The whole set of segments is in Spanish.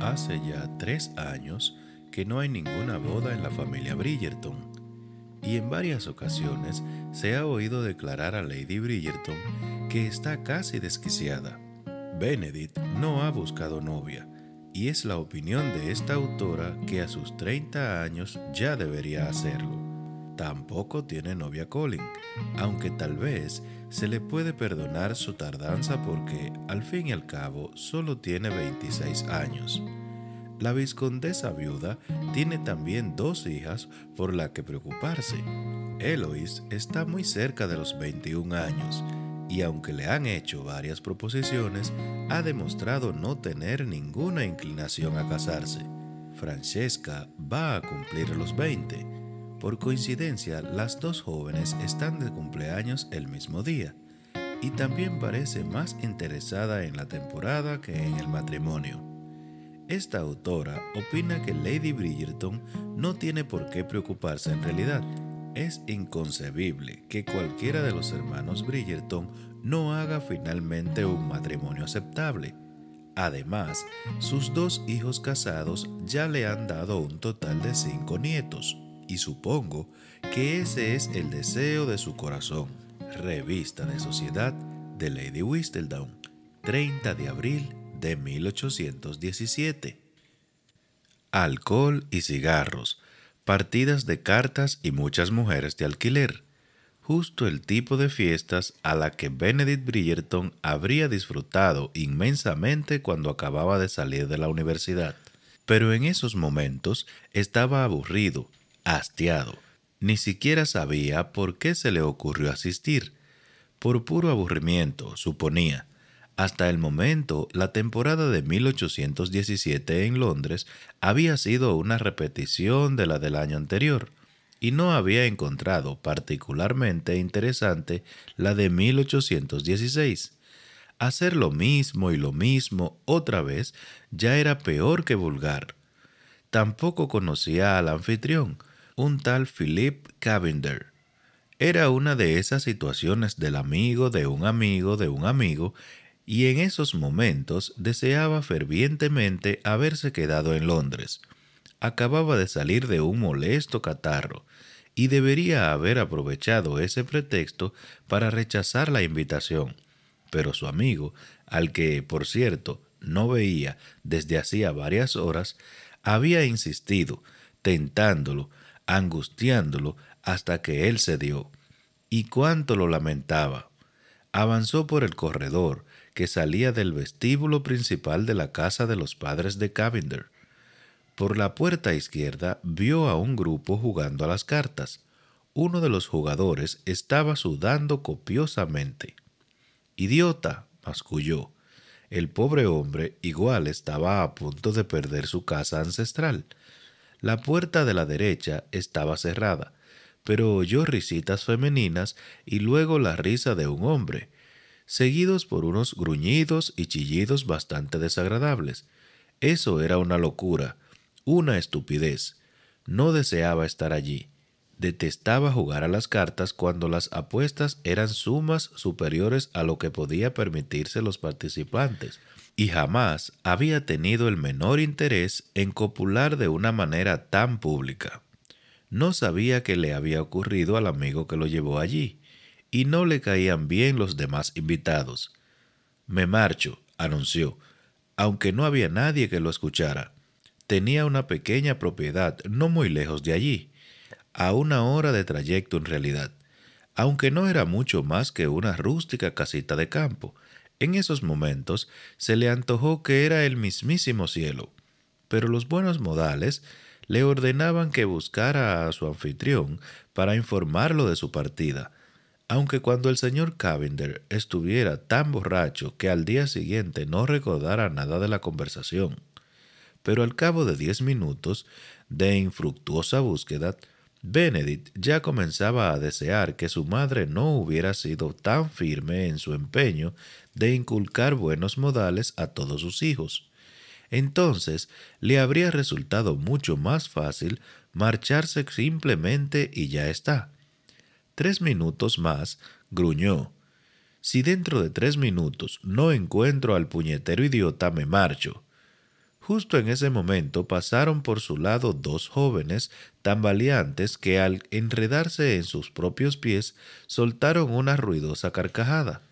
Hace ya tres años que no hay ninguna boda en la familia Bridgerton, y en varias ocasiones se ha oído declarar a Lady Bridgerton que está casi desquiciada. Benedict no ha buscado novia, y es la opinión de esta autora que a sus 30 años ya debería hacerlo. Tampoco tiene novia Colin, aunque tal vez se le puede perdonar su tardanza porque, al fin y al cabo, solo tiene 26 años. La viscondesa viuda tiene también dos hijas por la que preocuparse. Elois está muy cerca de los 21 años y aunque le han hecho varias proposiciones, ha demostrado no tener ninguna inclinación a casarse. Francesca va a cumplir los 20 por coincidencia, las dos jóvenes están de cumpleaños el mismo día y también parece más interesada en la temporada que en el matrimonio. Esta autora opina que Lady Bridgerton no tiene por qué preocuparse en realidad. Es inconcebible que cualquiera de los hermanos Bridgerton no haga finalmente un matrimonio aceptable. Además, sus dos hijos casados ya le han dado un total de cinco nietos y supongo que ese es el deseo de su corazón. Revista de Sociedad de Lady Whistledown, 30 de abril de 1817. Alcohol y cigarros, partidas de cartas y muchas mujeres de alquiler. Justo el tipo de fiestas a la que Benedict Bridgerton habría disfrutado inmensamente cuando acababa de salir de la universidad. Pero en esos momentos estaba aburrido hastiado. Ni siquiera sabía por qué se le ocurrió asistir. Por puro aburrimiento, suponía. Hasta el momento, la temporada de 1817 en Londres había sido una repetición de la del año anterior, y no había encontrado particularmente interesante la de 1816. Hacer lo mismo y lo mismo otra vez ya era peor que vulgar. Tampoco conocía al anfitrión, un tal Philip Cavender. Era una de esas situaciones del amigo de un amigo de un amigo, y en esos momentos deseaba fervientemente haberse quedado en Londres. Acababa de salir de un molesto catarro, y debería haber aprovechado ese pretexto para rechazar la invitación. Pero su amigo, al que, por cierto, no veía desde hacía varias horas, había insistido, tentándolo, angustiándolo hasta que él cedió. Y cuánto lo lamentaba. Avanzó por el corredor que salía del vestíbulo principal de la casa de los padres de Cavender. Por la puerta izquierda vio a un grupo jugando a las cartas. Uno de los jugadores estaba sudando copiosamente. Idiota, masculló. El pobre hombre igual estaba a punto de perder su casa ancestral. La puerta de la derecha estaba cerrada, pero oyó risitas femeninas y luego la risa de un hombre, seguidos por unos gruñidos y chillidos bastante desagradables. Eso era una locura, una estupidez. No deseaba estar allí. Detestaba jugar a las cartas cuando las apuestas eran sumas superiores a lo que podía permitirse los participantes y jamás había tenido el menor interés en copular de una manera tan pública. No sabía qué le había ocurrido al amigo que lo llevó allí, y no le caían bien los demás invitados. Me marcho, anunció, aunque no había nadie que lo escuchara. Tenía una pequeña propiedad no muy lejos de allí, a una hora de trayecto en realidad, aunque no era mucho más que una rústica casita de campo. En esos momentos se le antojó que era el mismísimo cielo, pero los buenos modales le ordenaban que buscara a su anfitrión para informarlo de su partida, aunque cuando el señor Cavender estuviera tan borracho que al día siguiente no recordara nada de la conversación. Pero al cabo de diez minutos de infructuosa búsqueda, Benedict ya comenzaba a desear que su madre no hubiera sido tan firme en su empeño de inculcar buenos modales a todos sus hijos. Entonces le habría resultado mucho más fácil marcharse simplemente y ya está. Tres minutos más, gruñó. Si dentro de tres minutos no encuentro al puñetero idiota, me marcho. Justo en ese momento pasaron por su lado dos jóvenes tan valientes que al enredarse en sus propios pies soltaron una ruidosa carcajada.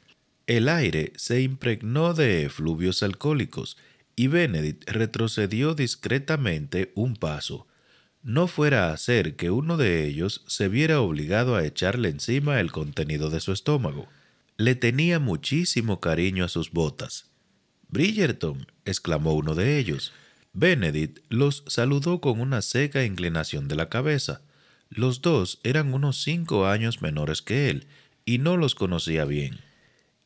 El aire se impregnó de efluvios alcohólicos y Benedict retrocedió discretamente un paso. No fuera a ser que uno de ellos se viera obligado a echarle encima el contenido de su estómago. Le tenía muchísimo cariño a sus botas. Bridgerton exclamó uno de ellos. Benedict los saludó con una seca inclinación de la cabeza. Los dos eran unos cinco años menores que él, y no los conocía bien.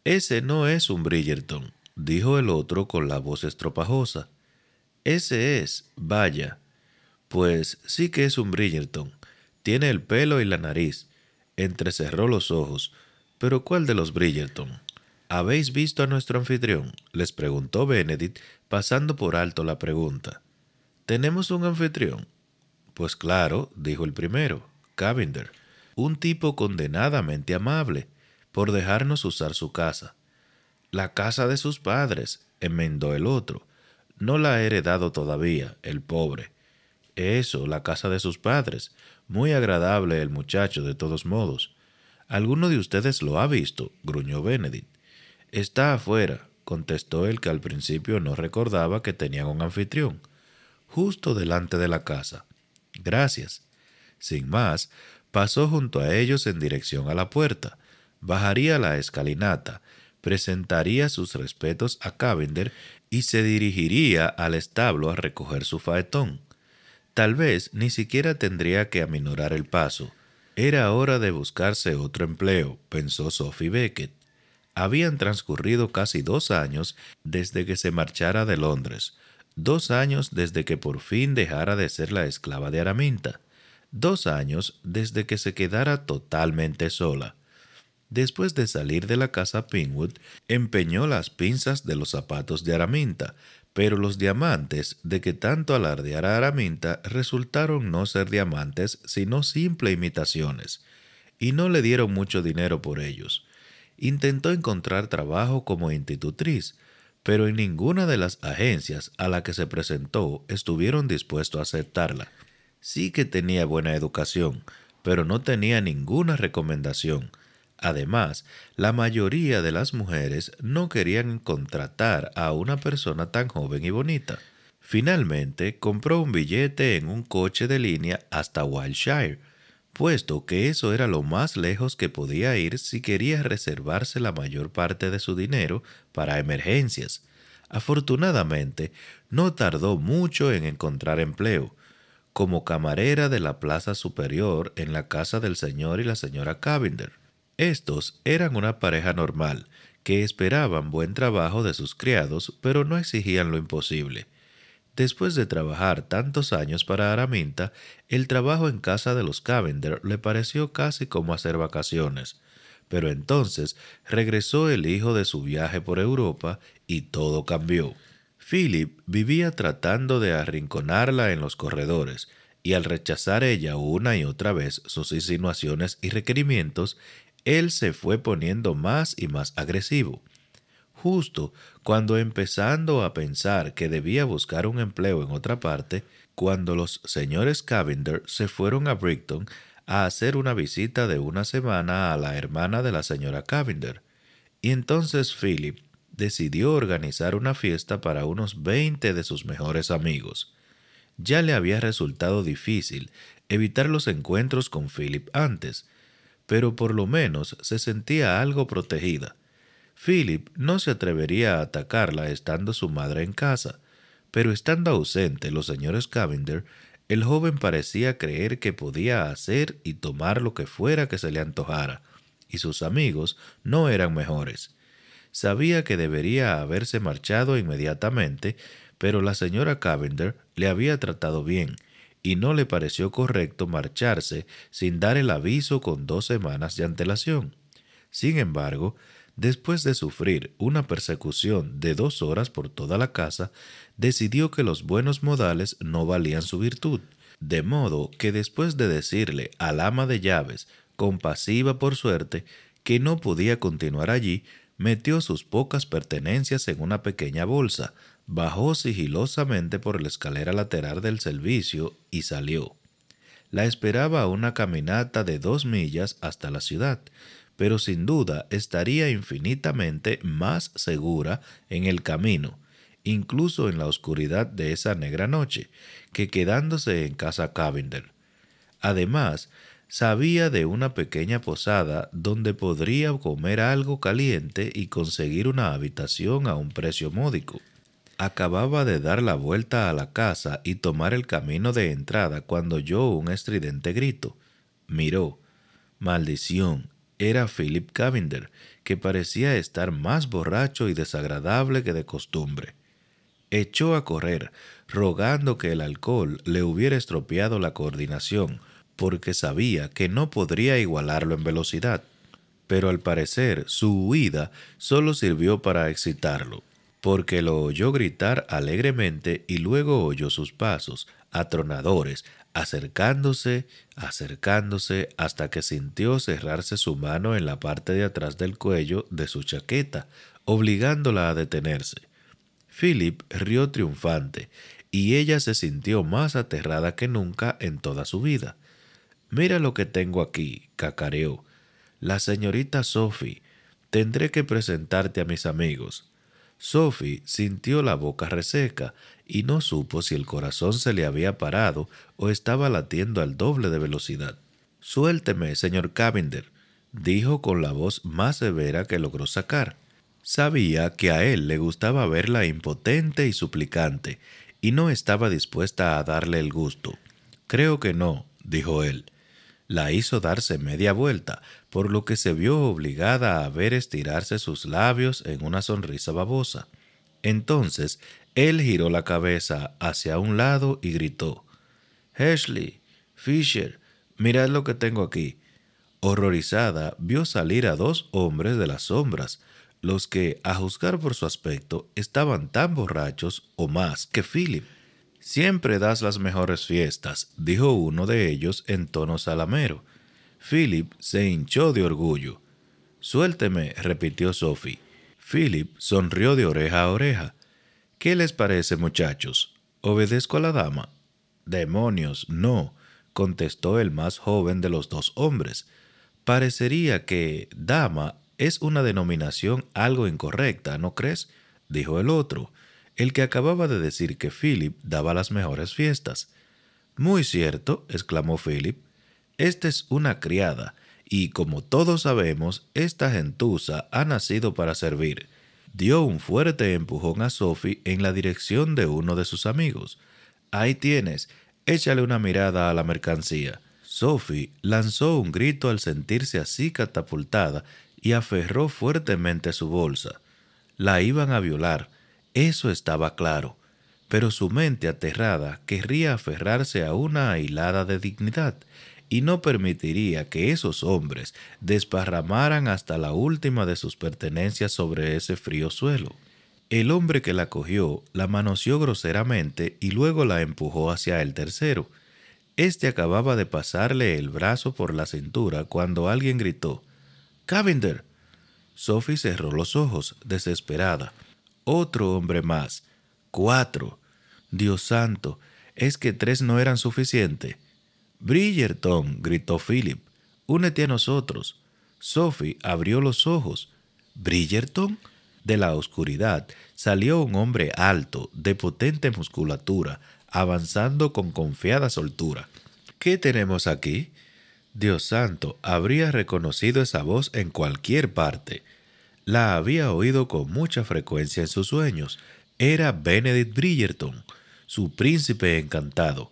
Ese no es un Bridgerton, dijo el otro con la voz estropajosa. Ese es, vaya. Pues sí que es un Bridgerton. Tiene el pelo y la nariz. Entrecerró los ojos. Pero ¿cuál de los Bridgerton? ¿Habéis visto a nuestro anfitrión? les preguntó Benedict, pasando por alto la pregunta. ¿Tenemos un anfitrión? Pues claro, dijo el primero, Cavender, un tipo condenadamente amable, por dejarnos usar su casa. La casa de sus padres, enmendó el otro. No la ha heredado todavía, el pobre. Eso, la casa de sus padres. Muy agradable el muchacho, de todos modos. ¿Alguno de ustedes lo ha visto? gruñó Benedict. Está afuera, contestó el que al principio no recordaba que tenían un anfitrión, justo delante de la casa. Gracias. Sin más, pasó junto a ellos en dirección a la puerta, bajaría la escalinata, presentaría sus respetos a Cavender y se dirigiría al establo a recoger su faetón. Tal vez ni siquiera tendría que aminorar el paso. Era hora de buscarse otro empleo, pensó Sophie Beckett. Habían transcurrido casi dos años desde que se marchara de Londres, dos años desde que por fin dejara de ser la esclava de Araminta, dos años desde que se quedara totalmente sola. Después de salir de la casa Pinwood, empeñó las pinzas de los zapatos de Araminta, pero los diamantes de que tanto alardeara Araminta resultaron no ser diamantes sino simple imitaciones, y no le dieron mucho dinero por ellos intentó encontrar trabajo como institutriz, pero en ninguna de las agencias a la que se presentó estuvieron dispuestos a aceptarla. Sí que tenía buena educación, pero no tenía ninguna recomendación. Además, la mayoría de las mujeres no querían contratar a una persona tan joven y bonita. Finalmente, compró un billete en un coche de línea hasta Wildshire puesto que eso era lo más lejos que podía ir si quería reservarse la mayor parte de su dinero para emergencias. Afortunadamente, no tardó mucho en encontrar empleo, como camarera de la Plaza Superior en la casa del señor y la señora Cavender. Estos eran una pareja normal, que esperaban buen trabajo de sus criados, pero no exigían lo imposible. Después de trabajar tantos años para Araminta, el trabajo en casa de los Cavender le pareció casi como hacer vacaciones. Pero entonces regresó el hijo de su viaje por Europa y todo cambió. Philip vivía tratando de arrinconarla en los corredores, y al rechazar ella una y otra vez sus insinuaciones y requerimientos, él se fue poniendo más y más agresivo justo cuando empezando a pensar que debía buscar un empleo en otra parte, cuando los señores Cavender se fueron a Brighton a hacer una visita de una semana a la hermana de la señora Cavender. Y entonces Philip decidió organizar una fiesta para unos veinte de sus mejores amigos. Ya le había resultado difícil evitar los encuentros con Philip antes, pero por lo menos se sentía algo protegida. Philip no se atrevería a atacarla estando su madre en casa, pero estando ausente los señores Cavender, el joven parecía creer que podía hacer y tomar lo que fuera que se le antojara, y sus amigos no eran mejores. Sabía que debería haberse marchado inmediatamente, pero la señora Cavender le había tratado bien, y no le pareció correcto marcharse sin dar el aviso con dos semanas de antelación. Sin embargo, después de sufrir una persecución de dos horas por toda la casa, decidió que los buenos modales no valían su virtud, de modo que después de decirle al ama de llaves, compasiva por suerte, que no podía continuar allí, metió sus pocas pertenencias en una pequeña bolsa, bajó sigilosamente por la escalera lateral del servicio y salió. La esperaba una caminata de dos millas hasta la ciudad, pero sin duda estaría infinitamente más segura en el camino, incluso en la oscuridad de esa negra noche, que quedándose en casa Cavendel. Además, sabía de una pequeña posada donde podría comer algo caliente y conseguir una habitación a un precio módico. Acababa de dar la vuelta a la casa y tomar el camino de entrada cuando oyó un estridente grito. Miró. Maldición era Philip Cavender, que parecía estar más borracho y desagradable que de costumbre. Echó a correr, rogando que el alcohol le hubiera estropeado la coordinación, porque sabía que no podría igualarlo en velocidad. Pero al parecer su huida solo sirvió para excitarlo, porque lo oyó gritar alegremente y luego oyó sus pasos, atronadores, acercándose, acercándose, hasta que sintió cerrarse su mano en la parte de atrás del cuello de su chaqueta, obligándola a detenerse. Philip rió triunfante, y ella se sintió más aterrada que nunca en toda su vida. Mira lo que tengo aquí, cacareó. La señorita Sophie. Tendré que presentarte a mis amigos. Sophie sintió la boca reseca y no supo si el corazón se le había parado o estaba latiendo al doble de velocidad. Suélteme, señor Cavender, dijo con la voz más severa que logró sacar. Sabía que a él le gustaba verla impotente y suplicante, y no estaba dispuesta a darle el gusto. Creo que no, dijo él. La hizo darse media vuelta, por lo que se vio obligada a ver estirarse sus labios en una sonrisa babosa. Entonces él giró la cabeza hacia un lado y gritó, Ashley, Fisher, mirad lo que tengo aquí. Horrorizada, vio salir a dos hombres de las sombras, los que, a juzgar por su aspecto, estaban tan borrachos o más que Philip. Siempre das las mejores fiestas, dijo uno de ellos en tono salamero. Philip se hinchó de orgullo. Suélteme, repitió Sophie. Philip sonrió de oreja a oreja. ¿Qué les parece, muchachos? ¿Obedezco a la dama? Demonios, no, contestó el más joven de los dos hombres. Parecería que dama es una denominación algo incorrecta, ¿no crees? dijo el otro, el que acababa de decir que Philip daba las mejores fiestas. Muy cierto, exclamó Philip. Esta es una criada, y como todos sabemos, esta gentuza ha nacido para servir dio un fuerte empujón a Sophie en la dirección de uno de sus amigos. Ahí tienes, échale una mirada a la mercancía. Sophie lanzó un grito al sentirse así catapultada y aferró fuertemente su bolsa. La iban a violar, eso estaba claro, pero su mente aterrada querría aferrarse a una hilada de dignidad y no permitiría que esos hombres desparramaran hasta la última de sus pertenencias sobre ese frío suelo. El hombre que la cogió la manoseó groseramente y luego la empujó hacia el tercero. Este acababa de pasarle el brazo por la cintura cuando alguien gritó Cavender. Sophie cerró los ojos, desesperada. Otro hombre más. Cuatro. Dios santo, es que tres no eran suficientes. Bridgerton, gritó Philip, únete a nosotros. Sophie abrió los ojos. Brillerton, De la oscuridad salió un hombre alto, de potente musculatura, avanzando con confiada soltura. ¿Qué tenemos aquí? Dios santo, habría reconocido esa voz en cualquier parte. La había oído con mucha frecuencia en sus sueños. Era Benedict Brillerton, su príncipe encantado,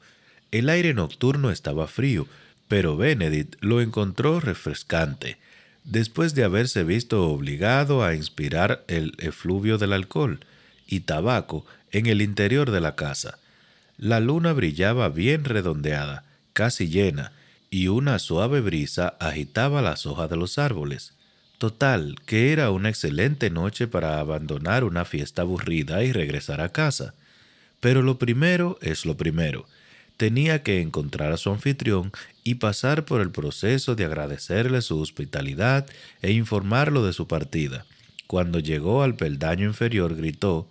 el aire nocturno estaba frío, pero Benedict lo encontró refrescante, después de haberse visto obligado a inspirar el efluvio del alcohol y tabaco en el interior de la casa. La luna brillaba bien redondeada, casi llena, y una suave brisa agitaba las hojas de los árboles. Total, que era una excelente noche para abandonar una fiesta aburrida y regresar a casa. Pero lo primero es lo primero tenía que encontrar a su anfitrión y pasar por el proceso de agradecerle su hospitalidad e informarlo de su partida. Cuando llegó al peldaño inferior gritó,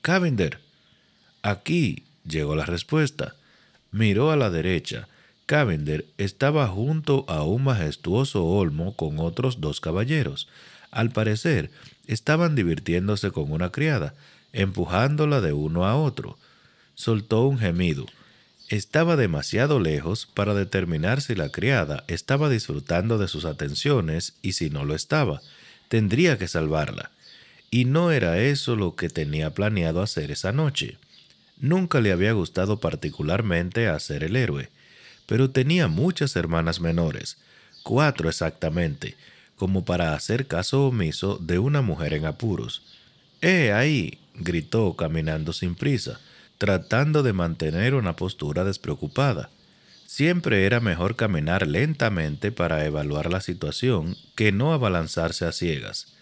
Cavender. Aquí llegó la respuesta. Miró a la derecha. Cavender estaba junto a un majestuoso olmo con otros dos caballeros. Al parecer, estaban divirtiéndose con una criada, empujándola de uno a otro. Soltó un gemido. Estaba demasiado lejos para determinar si la criada estaba disfrutando de sus atenciones y si no lo estaba, tendría que salvarla. Y no era eso lo que tenía planeado hacer esa noche. Nunca le había gustado particularmente hacer el héroe, pero tenía muchas hermanas menores, cuatro exactamente, como para hacer caso omiso de una mujer en apuros. ¡Eh, ahí! gritó caminando sin prisa tratando de mantener una postura despreocupada. Siempre era mejor caminar lentamente para evaluar la situación que no abalanzarse a ciegas.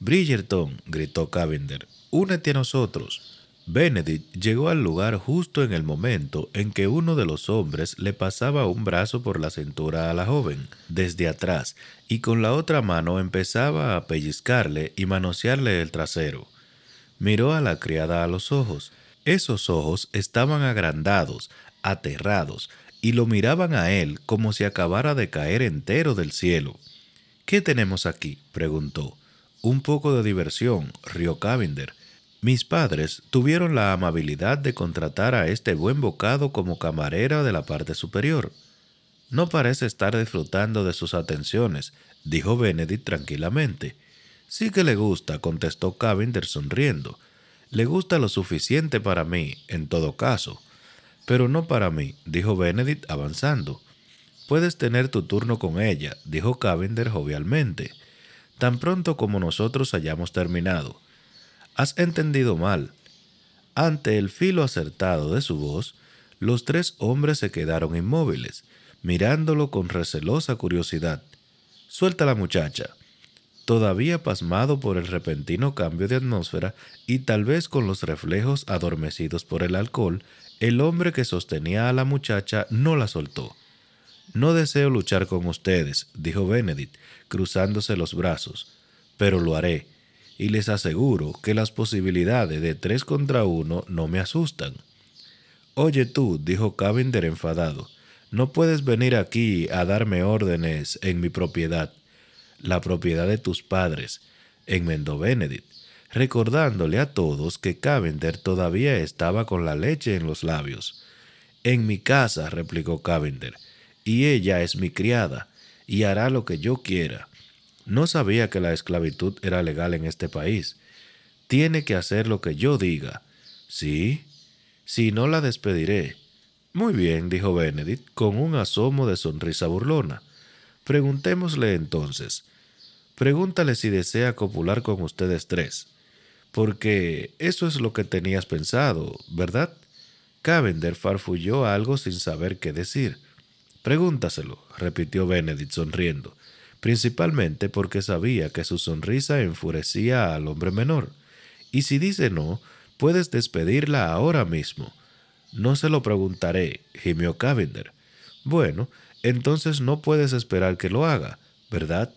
Bridgerton, gritó Cavender, únete a nosotros. Benedict llegó al lugar justo en el momento en que uno de los hombres le pasaba un brazo por la cintura a la joven, desde atrás, y con la otra mano empezaba a pellizcarle y manosearle el trasero. Miró a la criada a los ojos, esos ojos estaban agrandados, aterrados, y lo miraban a él como si acabara de caer entero del cielo. ¿Qué tenemos aquí? preguntó. Un poco de diversión, rió Cavender. Mis padres tuvieron la amabilidad de contratar a este buen bocado como camarera de la parte superior. No parece estar disfrutando de sus atenciones, dijo Benedict tranquilamente. Sí que le gusta, contestó Cavender sonriendo. Le gusta lo suficiente para mí, en todo caso, pero no para mí, dijo Benedict avanzando. Puedes tener tu turno con ella, dijo Cavender jovialmente, tan pronto como nosotros hayamos terminado. Has entendido mal. Ante el filo acertado de su voz, los tres hombres se quedaron inmóviles, mirándolo con recelosa curiosidad. Suelta la muchacha, todavía pasmado por el repentino cambio de atmósfera y tal vez con los reflejos adormecidos por el alcohol, el hombre que sostenía a la muchacha no la soltó. No deseo luchar con ustedes, dijo Benedict, cruzándose los brazos, pero lo haré, y les aseguro que las posibilidades de tres contra uno no me asustan. Oye tú, dijo Cavender enfadado, no puedes venir aquí a darme órdenes en mi propiedad la propiedad de tus padres, enmendó Benedict, recordándole a todos que Cavender todavía estaba con la leche en los labios. En mi casa, replicó Cavender, y ella es mi criada, y hará lo que yo quiera. No sabía que la esclavitud era legal en este país. Tiene que hacer lo que yo diga. ¿Sí? Si no la despediré. Muy bien, dijo Benedict, con un asomo de sonrisa burlona. Preguntémosle entonces, Pregúntale si desea copular con ustedes tres, porque eso es lo que tenías pensado, ¿verdad? Cavender farfulló algo sin saber qué decir. Pregúntaselo, repitió Benedict sonriendo, principalmente porque sabía que su sonrisa enfurecía al hombre menor. Y si dice no, puedes despedirla ahora mismo. No se lo preguntaré, gimió Cavender. Bueno, entonces no puedes esperar que lo haga, ¿verdad?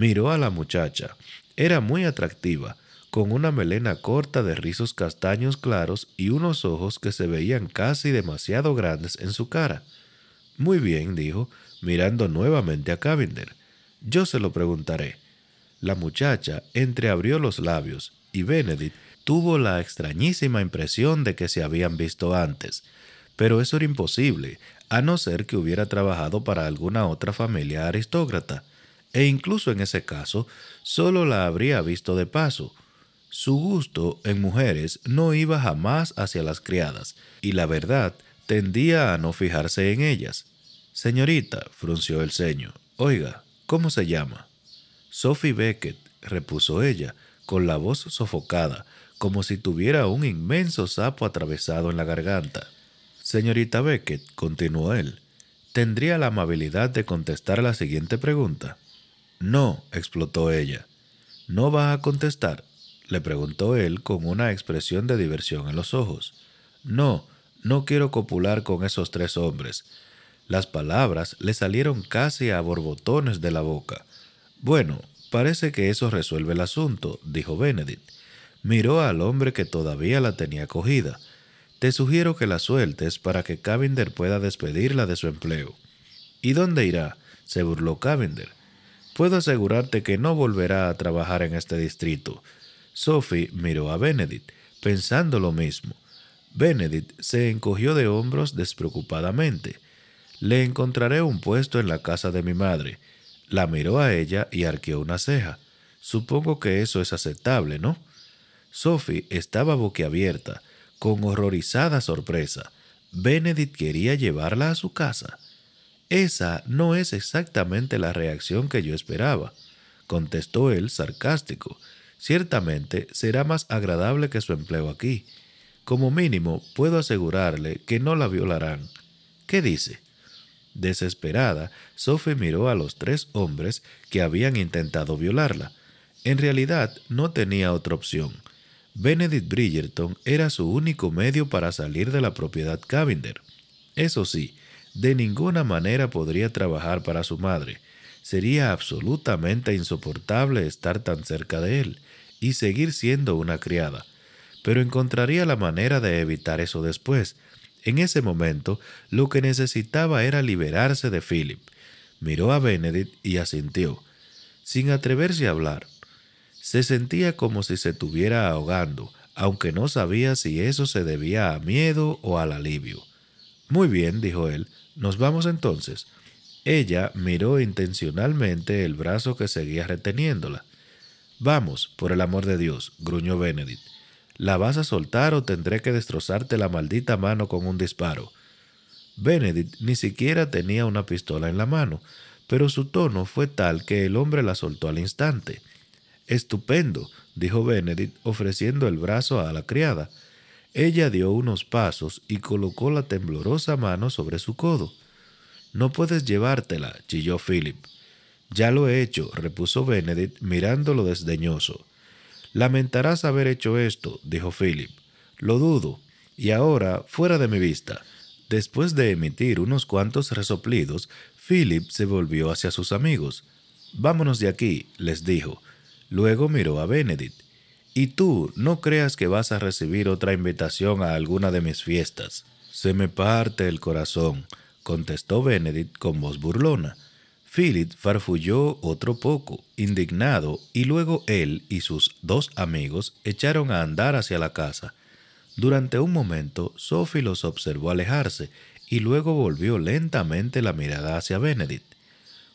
Miró a la muchacha. Era muy atractiva, con una melena corta de rizos castaños claros y unos ojos que se veían casi demasiado grandes en su cara. Muy bien, dijo, mirando nuevamente a Cavender. Yo se lo preguntaré. La muchacha entreabrió los labios y Benedict tuvo la extrañísima impresión de que se habían visto antes. Pero eso era imposible, a no ser que hubiera trabajado para alguna otra familia aristócrata e incluso en ese caso solo la habría visto de paso. Su gusto en mujeres no iba jamás hacia las criadas, y la verdad tendía a no fijarse en ellas. Señorita, frunció el ceño, oiga, ¿cómo se llama? Sophie Beckett, repuso ella, con la voz sofocada, como si tuviera un inmenso sapo atravesado en la garganta. Señorita Beckett, continuó él, ¿tendría la amabilidad de contestar la siguiente pregunta? No, explotó ella. ¿No va a contestar? le preguntó él con una expresión de diversión en los ojos. No, no quiero copular con esos tres hombres. Las palabras le salieron casi a borbotones de la boca. Bueno, parece que eso resuelve el asunto, dijo Benedict. Miró al hombre que todavía la tenía cogida. Te sugiero que la sueltes para que Cavender pueda despedirla de su empleo. ¿Y dónde irá? se burló Cavender. Puedo asegurarte que no volverá a trabajar en este distrito. Sophie miró a Benedict, pensando lo mismo. Benedict se encogió de hombros despreocupadamente. Le encontraré un puesto en la casa de mi madre. La miró a ella y arqueó una ceja. Supongo que eso es aceptable, ¿no? Sophie estaba boquiabierta, con horrorizada sorpresa. Benedict quería llevarla a su casa. Esa no es exactamente la reacción que yo esperaba, contestó él sarcástico. Ciertamente será más agradable que su empleo aquí. Como mínimo, puedo asegurarle que no la violarán. ¿Qué dice? Desesperada, Sophie miró a los tres hombres que habían intentado violarla. En realidad, no tenía otra opción. Benedict Bridgerton era su único medio para salir de la propiedad Cavender. Eso sí, de ninguna manera podría trabajar para su madre. Sería absolutamente insoportable estar tan cerca de él y seguir siendo una criada. Pero encontraría la manera de evitar eso después. En ese momento, lo que necesitaba era liberarse de Philip. Miró a Benedict y asintió, sin atreverse a hablar. Se sentía como si se estuviera ahogando, aunque no sabía si eso se debía a miedo o al alivio. Muy bien, dijo él, nos vamos entonces. Ella miró intencionalmente el brazo que seguía reteniéndola. Vamos, por el amor de Dios, gruñó Benedict. ¿La vas a soltar o tendré que destrozarte la maldita mano con un disparo? Benedict ni siquiera tenía una pistola en la mano, pero su tono fue tal que el hombre la soltó al instante. Estupendo, dijo Benedict, ofreciendo el brazo a la criada. Ella dio unos pasos y colocó la temblorosa mano sobre su codo. No puedes llevártela, chilló Philip. Ya lo he hecho, repuso Benedict mirándolo desdeñoso. Lamentarás haber hecho esto, dijo Philip. Lo dudo. Y ahora, fuera de mi vista. Después de emitir unos cuantos resoplidos, Philip se volvió hacia sus amigos. Vámonos de aquí, les dijo. Luego miró a Benedict. Y tú, no creas que vas a recibir otra invitación a alguna de mis fiestas. Se me parte el corazón, contestó Benedict con voz burlona. Philip farfulló otro poco, indignado, y luego él y sus dos amigos echaron a andar hacia la casa. Durante un momento, Sophie los observó alejarse y luego volvió lentamente la mirada hacia Benedict.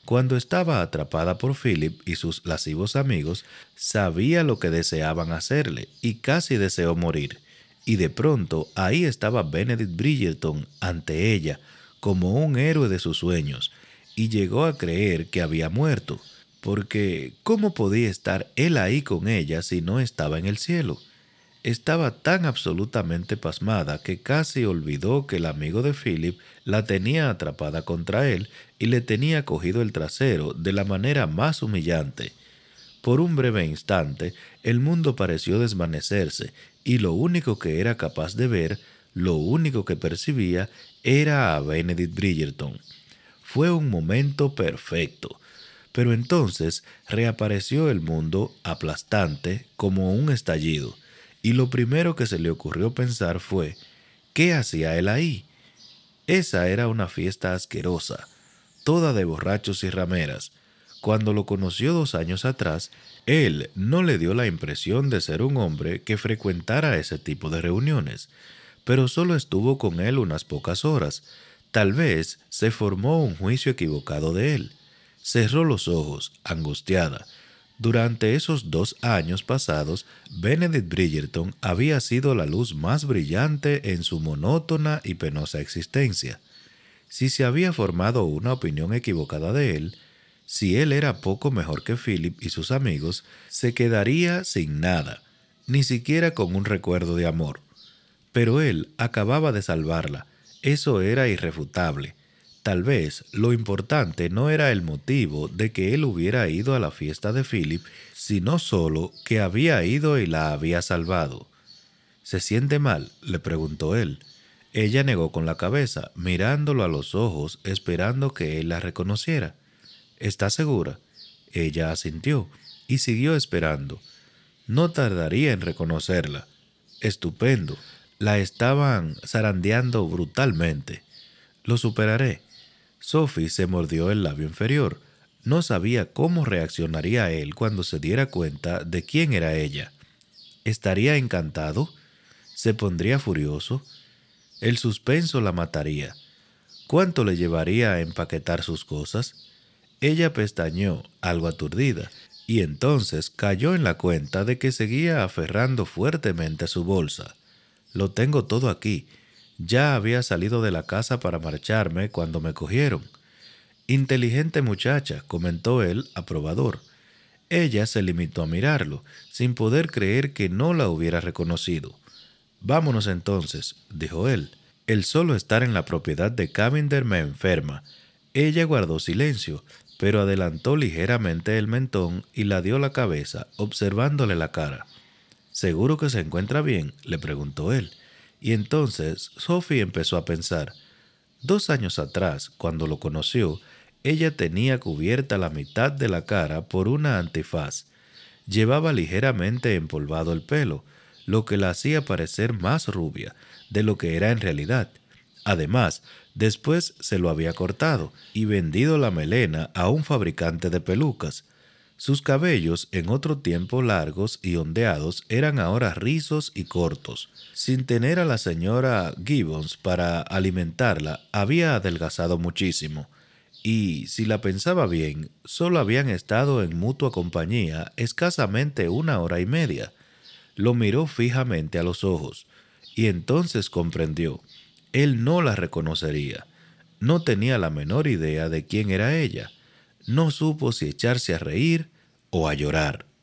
Cuando estaba atrapada por Philip y sus lascivos amigos, sabía lo que deseaban hacerle y casi deseó morir. Y de pronto ahí estaba Benedict Bridgerton ante ella, como un héroe de sus sueños, y llegó a creer que había muerto, porque ¿cómo podía estar él ahí con ella si no estaba en el cielo? estaba tan absolutamente pasmada que casi olvidó que el amigo de Philip la tenía atrapada contra él y le tenía cogido el trasero de la manera más humillante. Por un breve instante el mundo pareció desvanecerse y lo único que era capaz de ver, lo único que percibía, era a Benedict Bridgerton. Fue un momento perfecto. Pero entonces reapareció el mundo aplastante como un estallido y lo primero que se le ocurrió pensar fue, ¿qué hacía él ahí? Esa era una fiesta asquerosa, toda de borrachos y rameras. Cuando lo conoció dos años atrás, él no le dio la impresión de ser un hombre que frecuentara ese tipo de reuniones, pero solo estuvo con él unas pocas horas. Tal vez se formó un juicio equivocado de él. Cerró los ojos, angustiada, durante esos dos años pasados, Benedict Bridgerton había sido la luz más brillante en su monótona y penosa existencia. Si se había formado una opinión equivocada de él, si él era poco mejor que Philip y sus amigos, se quedaría sin nada, ni siquiera con un recuerdo de amor. Pero él acababa de salvarla, eso era irrefutable Tal vez lo importante no era el motivo de que él hubiera ido a la fiesta de Philip, sino solo que había ido y la había salvado. ¿Se siente mal? le preguntó él. Ella negó con la cabeza, mirándolo a los ojos, esperando que él la reconociera. ¿Está segura? Ella asintió y siguió esperando. No tardaría en reconocerla. Estupendo. La estaban zarandeando brutalmente. Lo superaré. Sophie se mordió el labio inferior. No sabía cómo reaccionaría él cuando se diera cuenta de quién era ella. ¿Estaría encantado? ¿Se pondría furioso? El suspenso la mataría. ¿Cuánto le llevaría a empaquetar sus cosas? Ella pestañó, algo aturdida, y entonces cayó en la cuenta de que seguía aferrando fuertemente a su bolsa. Lo tengo todo aquí, ya había salido de la casa para marcharme cuando me cogieron. Inteligente muchacha, comentó él, aprobador. Ella se limitó a mirarlo, sin poder creer que no la hubiera reconocido. Vámonos entonces, dijo él. El solo estar en la propiedad de Cavender me enferma. Ella guardó silencio, pero adelantó ligeramente el mentón y la dio la cabeza, observándole la cara. ¿Seguro que se encuentra bien? le preguntó él. Y entonces Sophie empezó a pensar, dos años atrás, cuando lo conoció, ella tenía cubierta la mitad de la cara por una antifaz. Llevaba ligeramente empolvado el pelo, lo que la hacía parecer más rubia de lo que era en realidad. Además, después se lo había cortado y vendido la melena a un fabricante de pelucas. Sus cabellos, en otro tiempo largos y ondeados, eran ahora rizos y cortos. Sin tener a la señora Gibbons para alimentarla, había adelgazado muchísimo. Y, si la pensaba bien, solo habían estado en mutua compañía escasamente una hora y media. Lo miró fijamente a los ojos, y entonces comprendió. Él no la reconocería. No tenía la menor idea de quién era ella no supo si echarse a reír o a llorar.